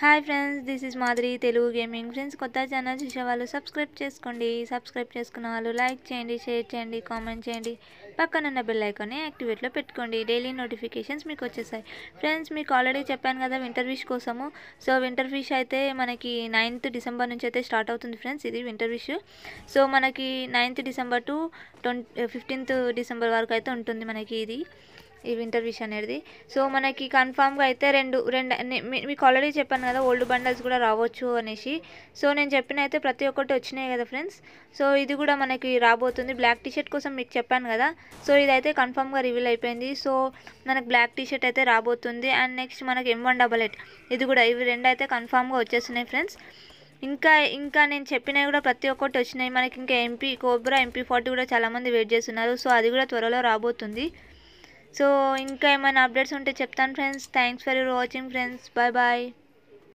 hi friends this is మాదిరి Telugu gaming friends కొత్త channel వాళ్ళు సబ్స్క్రైబ్ చేసుకోండి సబ్స్క్రైబ్ చేసుకున్న వాళ్ళు లైక్ చేయండి షేర్ చేయండి కామెంట్ చేయండి పక్కనున్న బెల్ ఐకాన్ని యాక్టివేట్లో పెట్టుకోండి డైలీ నోటిఫికేషన్స్ మీకు వచ్చేసాయి ఫ్రెండ్స్ మీకు ఆల్రెడీ చెప్పాను కదా వింటర్ విష్ కోసము సో వింటర్ విష్ అయితే మనకి నైన్త్ డిసెంబర్ నుంచి అయితే స్టార్ట్ అవుతుంది ఫ్రెండ్స్ ఇది వింటర్ విష్ సో మనకి ninth December to twenty fifteenth December వరకు అయితే ఉంటుంది మనకి ఇది ఈ వింటర్ విష్ అనేది సో మనకి కన్ఫామ్గా అయితే రెండు రెండు మీకు ఆల్రెడీ చెప్పాను కదా ఓల్డ్ బండల్స్ కూడా రావచ్చు అనేసి సో నేను చెప్పిన అయితే ప్రతి ఒక్కటి వచ్చినాయి కదా ఫ్రెండ్స్ సో ఇది కూడా మనకి రాబోతుంది బ్లాక్ టీషర్ట్ కోసం మీకు చెప్పాను కదా సో ఇదైతే కన్ఫామ్గా రివీల్ అయిపోయింది సో మనకు బ్లాక్ టీషర్ట్ అయితే రాబోతుంది అండ్ నెక్స్ట్ మనకి ఎం వన్ డబల్ ఎయిట్ ఇది కూడా ఇవి రెండు అయితే కన్ఫామ్గా వచ్చేస్తున్నాయి ఫ్రెండ్స్ ఇంకా ఇంకా నేను చెప్పినవి కూడా ప్రతి ఒక్కటి వచ్చినాయి మనకి ఇంకా ఎంపీ కోబ్రా ఎంపీ ఫార్టీ కూడా చాలామంది వెయిట్ చేస్తున్నారు సో అది కూడా త్వరలో రాబోతుంది సో ఇంకా ఏమైనా అప్డేట్స్ ఉంటే చెప్తాను friends thanks for your watching friends bye bye